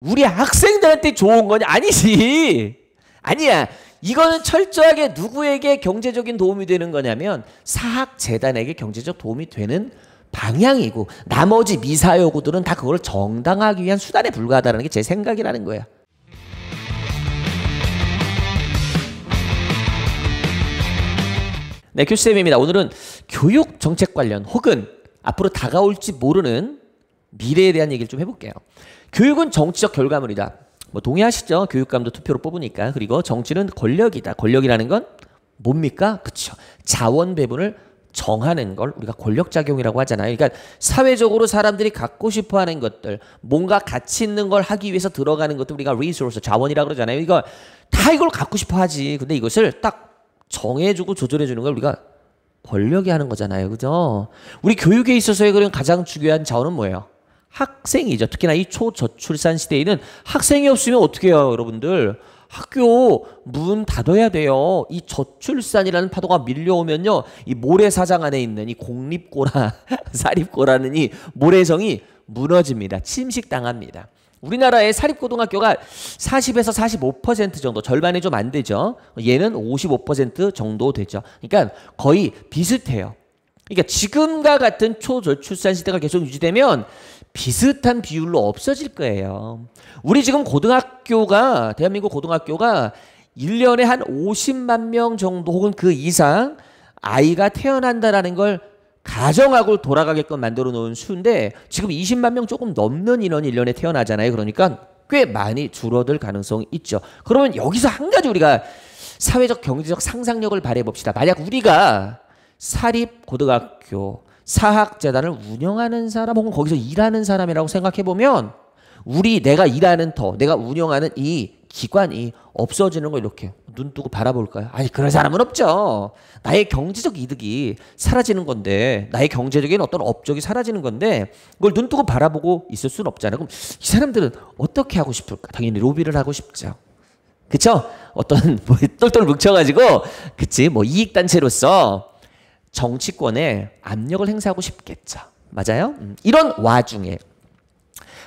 우리 학생들한테 좋은 건 아니지. 아니야. 이거는 철저하게 누구에게 경제적인 도움이 되는 거냐면 사학재단에게 경제적 도움이 되는 방향이고 나머지 미사 여구들은다 그걸 정당하기 위한 수단에 불과하다는 게 제 생각이라는 거야. 네, 교수쌤입니다. 오늘은 교육 정책 관련 혹은 앞으로 다가올지 모르는 미래에 대한 얘기를 좀 해볼게요. 교육은 정치적 결과물이다. 뭐 동의하시죠? 교육감도 투표로 뽑으니까. 그리고 정치는 권력이다. 권력이라는 건 뭡니까? 그쵸. 자원 배분을 정하는 걸 우리가 권력작용이라고 하잖아요. 그러니까 사회적으로 사람들이 갖고 싶어 하는 것들, 뭔가 가치 있는 걸 하기 위해서 들어가는 것도 우리가 리소스, 자원이라고 그러잖아요. 이거 다 이걸 갖고 싶어 하지. 근데 이것을 딱 정해주고 조절해주는 걸 우리가 권력이 하는 거잖아요. 그죠? 우리 교육에 있어서의 그런 가장 중요한 자원은 뭐예요? 학생이죠. 특히나 이 초저출산 시대에는 학생이 없으면 어떻게 해요, 여러분들? 학교 문 닫아야 돼요. 이 저출산이라는 파도가 밀려오면요. 이 모래사장 안에 있는 이 공립고라, 사립고라는 이 모래성이 무너집니다. 침식당합니다. 우리나라의 사립고등학교가 40에서 45% 정도, 절반이 좀안 되죠. 얘는 55% 정도 되죠. 그러니까 거의 비슷해요. 그러니까 지금과 같은 초저출산 시대가 계속 유지되면 비슷한 비율로 없어질 거예요. 우리 지금 고등학교가 대한민국 고등학교가 1년에 한 50만 명 정도 혹은 그 이상 아이가 태어난다라는 걸 가정하고 돌아가게끔 만들어 놓은 수인데 지금 20만 명 조금 넘는 인원이 1년에 태어나잖아요. 그러니까 꽤 많이 줄어들 가능성이 있죠. 그러면 여기서 한 가지 우리가 사회적 경제적 상상력을 발휘해 봅시다. 만약 우리가 사립 고등학교 사학재단을 운영하는 사람 혹은 거기서 일하는 사람이라고 생각해 보면 우리 내가 일하는 터, 내가 운영하는 이 기관이 없어지는 거 이렇게 눈 뜨고 바라볼까요? 아니 그런 사람은 없죠. 나의 경제적 이득이 사라지는 건데 나의 경제적인 어떤 업적이 사라지는 건데 그걸 눈 뜨고 바라보고 있을 수는 없잖아요. 그럼 이 사람들은 어떻게 하고 싶을까? 당연히 로비를 하고 싶죠. 그쵸? 어떤 뭐 똘똘 뭉쳐가지고 그치 뭐 이익단체로서 정치권에 압력을 행사하고 싶겠죠. 맞아요? 음, 이런 와중에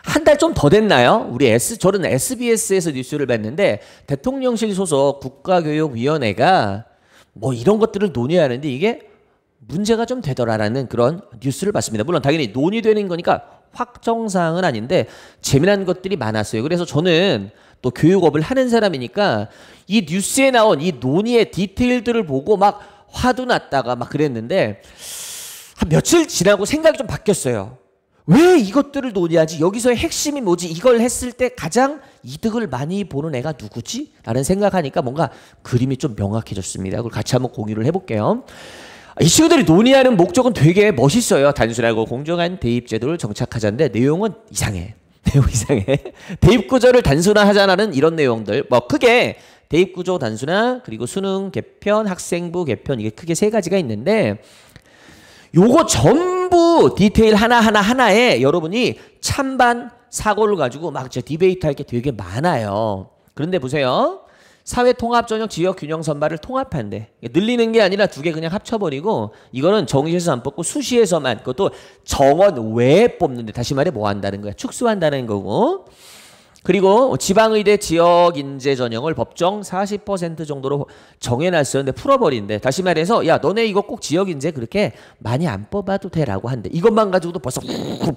한 달 좀 더 됐나요? 우리 S 저는 SBS에서 뉴스를 봤는데 대통령실 소속 국가교육위원회가 뭐 이런 것들을 논의하는데 이게 문제가 좀 되더라라는 그런 뉴스를 봤습니다. 물론 당연히 논의되는 거니까 확정사항은 아닌데 재미난 것들이 많았어요. 그래서 저는 또 교육업을 하는 사람이니까 이 뉴스에 나온 이 논의의 디테일들을 보고 막 화도 났다가 막 그랬는데 한 며칠 지나고 생각이 좀 바뀌었어요. 왜 이것들을 논의하지? 여기서의 핵심이 뭐지? 이걸 했을 때 가장 이득을 많이 보는 애가 누구지? 라는 생각하니까 뭔가 그림이 좀 명확해졌습니다. 그걸 같이 한번 공유를 해볼게요. 이 친구들이 논의하는 목적은 되게 멋있어요. 단순하고 공정한 대입 제도를 정착하자는데 내용은 이상해. 내용 이상해. 대입 구조를 단순화하자는 이런 내용들. 뭐 크게 대입구조 단순화 그리고 수능 개편 학생부 개편 이게 크게 세 가지가 있는데 요거 전부 디테일 하나하나 하나에 여러분이 찬반 사고를 가지고 막진 디베이트 할 게 되게 많아요. 그런데 보세요. 사회 통합 전형 지역 균형 선발을 통합한대. 늘리는 게 아니라 두 개 그냥 합쳐버리고 이거는 정시에서 안 뽑고 수시에서만 그것도 정원 외에 뽑는데 다시 말해 뭐 한다는 거야. 축소한다는 거고. 그리고 지방의대 지역 인재 전형을 법정 40% 정도로 정해놨었는데 풀어버린데 다시 말해서 야 너네 이거 꼭 지역 인재 그렇게 많이 안 뽑아도 돼라고 하는데 이것만 가지고도 벌써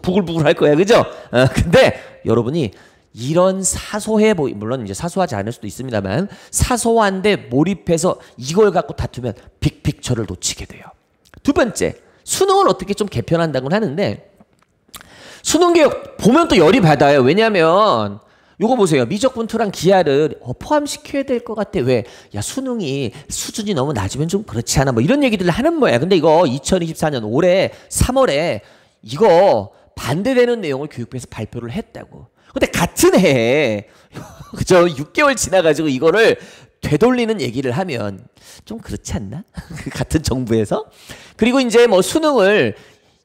부글부글 할 거야 그죠? 어, 근데 여러분이 이런 사소해 보이 물론 이제 사소하지 않을 수도 있습니다만 사소한데 몰입해서 이걸 갖고 다투면 빅픽처를 놓치게 돼요. 두 번째 수능은 어떻게 좀개편한다고 하는데 수능 개혁 보면 또 열이 받아요. 왜냐하면 요거 보세요. 미적분투랑 기하를 어, 포함시켜야 될 것 같아. 왜? 야 수능이 수준이 너무 낮으면 좀 그렇지 않아. 뭐 이런 얘기들을 하는 거야. 근데 이거 2024년 올해 3월에 이거 반대되는 내용을 교육부에서 발표를 했다고. 근데 같은 해에 그저 6개월 지나가지고 이거를 되돌리는 얘기를 하면 좀 그렇지 않나? 그 같은 정부에서? 그리고 이제 뭐 수능을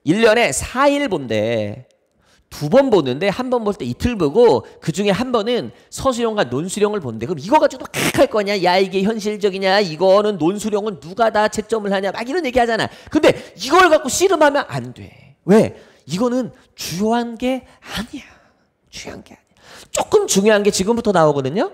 1년에 4일 본대 두번 보는데 한 번 볼 때 이틀 보고 그 중에 한 번은 서술형과 논술형을 본는데 그럼 이거 가지고 칵할 거냐? 야 이게 현실적이냐? 이거는 논술형은 누가 다 채점을 하냐? 막 이런 얘기 하잖아. 근데 이걸 갖고 씨름하면 안 돼. 왜? 이거는 중요한 게 아니야. 중요한 게 아니야. 조금 중요한 게 지금부터 나오거든요.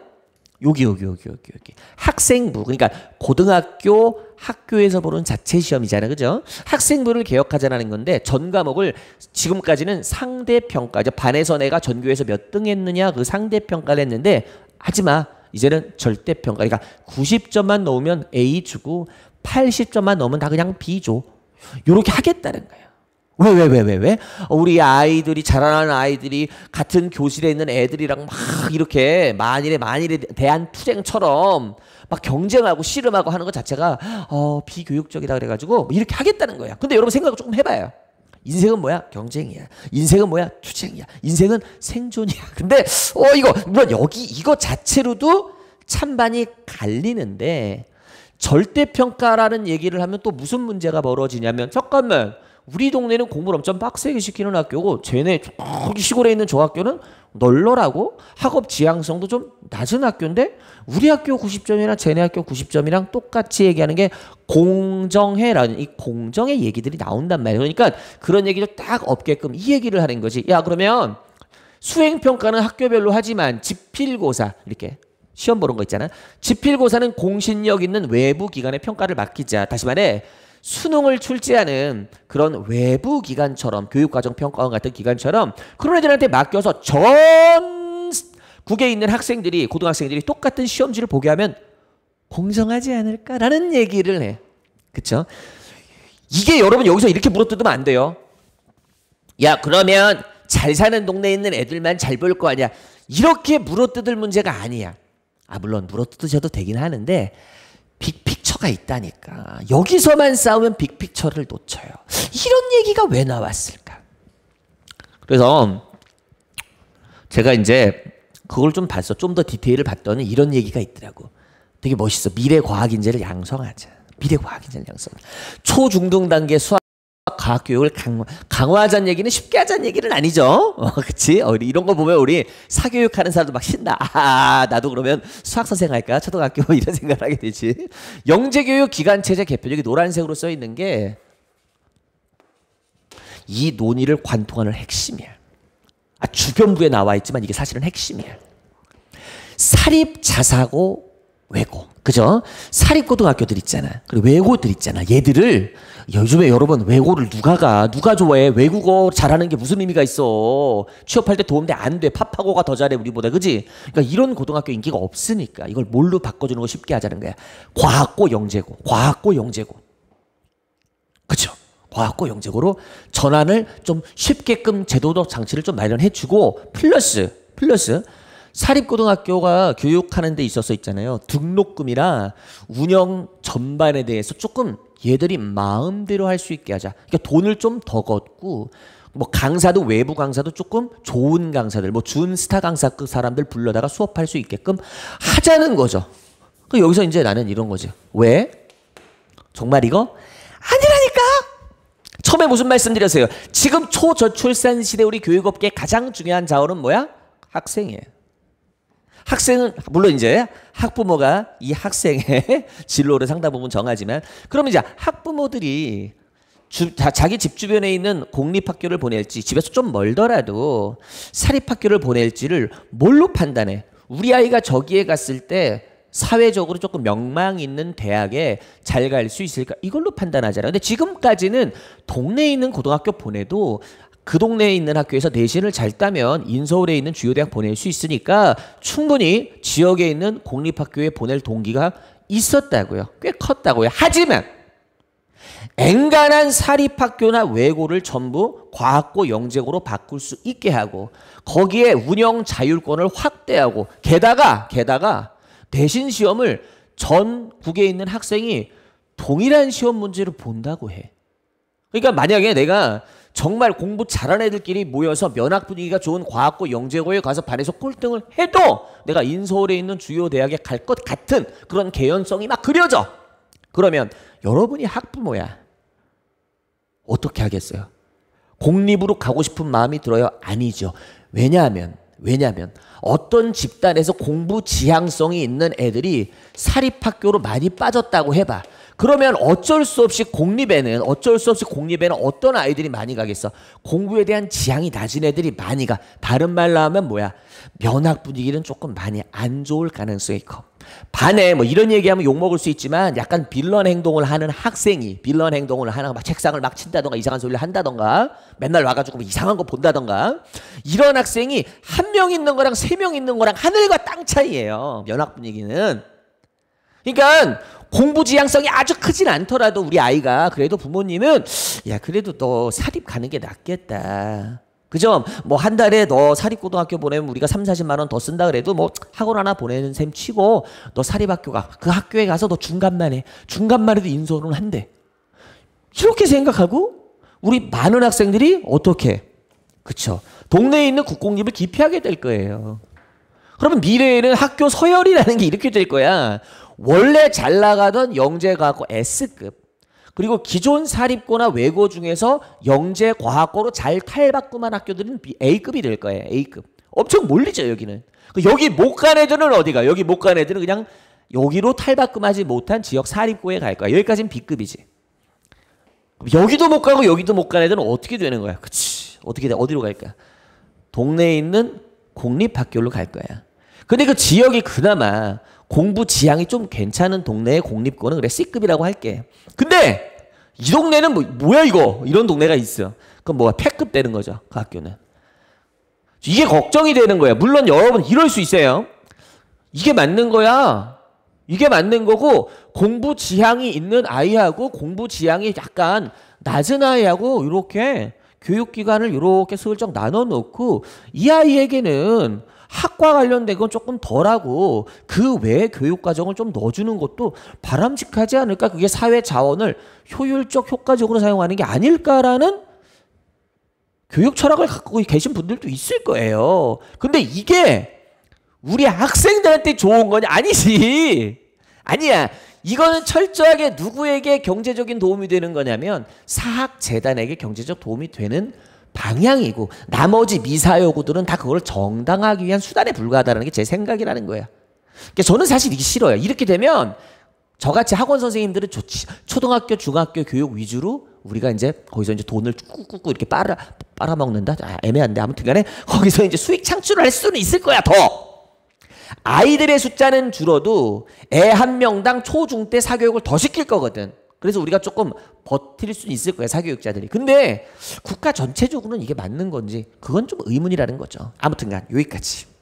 여기 여기 여기 여기 여기 학생부 그러니까 고등학교 학교에서 보는 자체 시험이잖아요 그죠 학생부를 개혁하자는 건데 전 과목을 지금까지는 상대평가 반에서 내가 전교에서 몇 등 했느냐 그 상대평가를 했는데 하지마 이제는 절대평가 그러니까 90점만 넣으면 A 주고 80점만 넣으면 다 그냥 B 줘 요렇게 하겠다는 거예요 왜, 왜, 왜, 왜, 왜? 어, 우리 아이들이, 자라나는 아이들이 같은 교실에 있는 애들이랑 막 이렇게 만일에 만일에 대한 투쟁처럼 막 경쟁하고 씨름하고 하는 것 자체가, 어, 비교육적이다 그래가지고 이렇게 하겠다는 거야. 근데 여러분 생각을 조금 해봐요. 인생은 뭐야? 경쟁이야. 인생은 뭐야? 투쟁이야. 인생은 생존이야. 근데, 어, 이거, 물론 여기, 이거 자체로도 찬반이 갈리는데, 절대평가라는 얘기를 하면 또 무슨 문제가 벌어지냐면, 잠깐만. 우리 동네는 공부를 엄청 빡세게 시키는 학교고 쟤네 저기 시골에 있는 저 학교는 널널하고 학업 지향성도 좀 낮은 학교인데 우리 학교 90점이랑 쟤네 학교 90점이랑 똑같이 얘기하는 게 공정해라는 이 공정의 얘기들이 나온단 말이에요. 그러니까 그런 얘기도딱 없게끔 이 얘기를 하는 거지. 야 그러면 수행평가는 학교별로 하지만 지필고사 이렇게 시험 보는 거 있잖아. 지필고사는 공신력 있는 외부 기관의 평가를 맡기자. 다시 말해 수능을 출제하는 그런 외부 기관처럼 교육과정평가원 같은 기관처럼 그런 애들한테 맡겨서 전 국에 있는 학생들이 고등학생들이 똑같은 시험지를 보게 하면 공정하지 않을까라는 얘기를 해. 그쵸? 이게 여러분 여기서 이렇게 물어뜯으면 안 돼요. 야 그러면 잘 사는 동네에 있는 애들만 잘 볼 거 아니야. 이렇게 물어뜯을 문제가 아니야. 아 물론 물어뜯으셔도 되긴 하는데 빅픽 빅픽처가 있다니까. 여기서만 싸우면 빅픽처를 놓쳐요. 이런 얘기가 왜 나왔을까? 그래서 제가 이제 그걸 좀 봤어. 좀 더 디테일을 봤더니 이런 얘기가 있더라고. 되게 멋있어. 미래 과학 인재를 양성하자. 미래 과학 인재를 양성. 초중등 단계 수학 과학교육을 강화, 하자는 얘기는 쉽게 하자는 얘기는 아니죠. 어, 그치? 어, 이런 거 보면 우리 사교육하는 사람도 막 신나. 아, 나도 그러면 수학선생 할까? 초등학교 이런 생각을 하게 되지. 영재교육 기관체제 개표적이 노란색으로 써 있는 게 이 논의를 관통하는 핵심이야. 아, 주변부에 나와 있지만 이게 사실은 핵심이야. 사립 자사고 외고. 그죠? 사립고등학교들 있잖아. 그리고 외고들 있잖아. 얘들을 요즘에 여러분 외고를 누가 가? 누가 좋아해? 외국어 잘하는 게 무슨 의미가 있어? 취업할 때 도움돼 안 돼. 파파고가 더 잘해 우리보다. 그지? 그러니까 이런 고등학교 인기가 없으니까 이걸 뭘로 바꿔 주는 거 쉽게 하자는 거야. 과학고 영재고. 과학고 영재고. 그죠? 과학고 영재고로 전환을 좀 쉽게끔 제도적 장치를 좀 마련해 주고 플러스 플러스 사립고등학교가 교육하는 데 있어서 있잖아요. 등록금이나 운영 전반에 대해서 조금 얘들이 마음대로 할 수 있게 하자. 그러니까 돈을 좀 더 걷고 뭐 강사도 외부 강사도 조금 좋은 강사들 뭐 준스타 강사급 그 사람들 불러다가 수업할 수 있게끔 하자는 거죠. 그 여기서 이제 나는 이런 거죠 왜? 정말 이거 아니라니까. 처음에 무슨 말씀드렸어요? 지금 초저출산 시대 우리 교육업계 가장 중요한 자원은 뭐야? 학생이에요. 학생은 물론 이제 학부모가 이 학생의 진로를 상당 부분 정하지만 그러면 이제 학부모들이 주, 자, 기집 주변에 있는 공립학교를 보낼지 집에서 좀 멀더라도 사립학교를 보낼지를 뭘로 판단해? 우리 아이가 저기에 갔을 때 사회적으로 조금 명망 있는 대학에 잘 갈 수 있을까? 이걸로 판단하잖아. 요 근데 지금까지는 동네에 있는 고등학교 보내도 그 동네에 있는 학교에서 내신을 잘 따면 인서울에 있는 주요 대학 보낼 수 있으니까 충분히 지역에 있는 공립학교에 보낼 동기가 있었다고요. 꽤 컸다고요. 하지만 앵간한 사립학교나 외고를 전부 과학고 영재고로 바꿀 수 있게 하고 거기에 운영 자율권을 확대하고 게다가 게다가 대신 시험을 전국에 있는 학생이 동일한 시험 문제로 본다고 해. 그러니까 만약에 내가 정말 공부 잘하는 애들끼리 모여서 면학 분위기가 좋은 과학고 영재고에 가서 반에서 꼴등을 해도 내가 인서울에 있는 주요 대학에 갈 것 같은 그런 개연성이 막 그려져. 그러면 여러분이 학부모야. 어떻게 하겠어요? 공립으로 가고 싶은 마음이 들어요? 아니죠. 왜냐하면 왜냐하면 어떤 집단에서 공부 지향성이 있는 애들이 사립학교로 많이 빠졌다고 해봐. 그러면 어쩔 수 없이 공립에는 어쩔 수 없이 공립에는 어떤 아이들이 많이 가겠어? 공부에 대한 지향이 낮은 애들이 많이 가. 다른 말로 하면 뭐야? 면학 분위기는 조금 많이 안 좋을 가능성이 커. 반에 뭐 이런 얘기하면 욕먹을 수 있지만 약간 빌런 행동을 하는 학생이 빌런 행동을 하나 막 책상을 막 친다던가 이상한 소리를 한다던가 맨날 와가지고 뭐 이상한 거 본다던가 이런 학생이 한 명 있는 거랑 세 명 있는 거랑 하늘과 땅 차이예요. 면학 분위기는. 그러니까 공부 지향성이 아주 크진 않더라도 우리 아이가 그래도 부모님은 야 그래도 너 사립 가는 게 낫겠다. 그죠? 뭐 한 달에 너 사립고등학교 보내면 우리가 3, 40만 원 더 쓴다 그래도 뭐 학원 하나 보내는 셈 치고 너 사립학교 가. 그 학교에 가서 너 중간만 해. 중간만 해도 인솔은 한대. 이렇게 생각하고 우리 많은 학생들이 어떻게 그쵸 동네에 있는 국공립을 기피하게 될 거예요. 그러면 미래에는 학교 서열이라는 게 이렇게 될 거야. 원래 잘 나가던 영재과학고 S급 그리고 기존 사립고나 외고 중에서 영재과학고로 잘 탈바꿈한 학교들은 A급이 될 거예요. A급. 엄청 몰리죠 여기는. 그 여기 못 간 애들은 어디가? 여기 못 간 애들은 그냥 여기로 탈바꿈하지 못한 지역 사립고에 갈 거야. 여기까지는 B급이지. 여기도 못 가고 여기도 못 간 애들은 어떻게 되는 거야? 그치. 어떻게 돼? 어디로 갈까? 동네에 있는 공립학교로 갈 거야. 근데 그 지역이 그나마 공부 지향이 좀 괜찮은 동네의 공립고는 그래 C급이라고 할게. 근데 이 동네는 뭐, 뭐야 이거 이런 동네가 있어. 그럼 뭐가 패급 되는 거죠 그 학교는. 이게 걱정이 되는 거야. 물론 여러분 이럴 수 있어요. 이게 맞는 거야. 이게 맞는 거고 공부 지향이 있는 아이하고 공부 지향이 약간 낮은 아이하고 이렇게 교육기관을 이렇게 슬쩍 나눠 놓고 이 아이에게는 학과 관련된 건 조금 덜하고 그 외에 교육과정을 좀 넣어주는 것도 바람직하지 않을까? 그게 사회 자원을 효율적, 효과적으로 사용하는 게 아닐까라는 교육 철학을 갖고 계신 분들도 있을 거예요. 근데 이게 우리 학생들한테 좋은 건 아니지. 아니야. 이거는 철저하게 누구에게 경제적인 도움이 되는 거냐면 사학재단에게 경제적 도움이 되는 방향이고 나머지 미사 여구들은다 그걸 정당하기 위한 수단에 불과하다는 게 제 생각이라는 거예요. 그러니까 저는 사실 이게 싫어요. 이렇게 되면 저같이 학원 선생님들은 좋지. 초등학교, 중학교 교육 위주로 우리가 이제 거기서 이제 돈을 꾹꾹꾹 이렇게 빨아 빨아먹는다. 아, 애매한데 아무튼간에 거기서 이제 수익 창출을 할 수는 있을 거야 더. 아이들의 숫자는 줄어도 애 한 명당 초중 때 사교육을 더 시킬 거거든. 그래서 우리가 조금 버틸 수 있을 거예요 사교육자들이. 근데 국가 전체적으로는 이게 맞는 건지 그건 좀 의문이라는 거죠. 아무튼간 여기까지.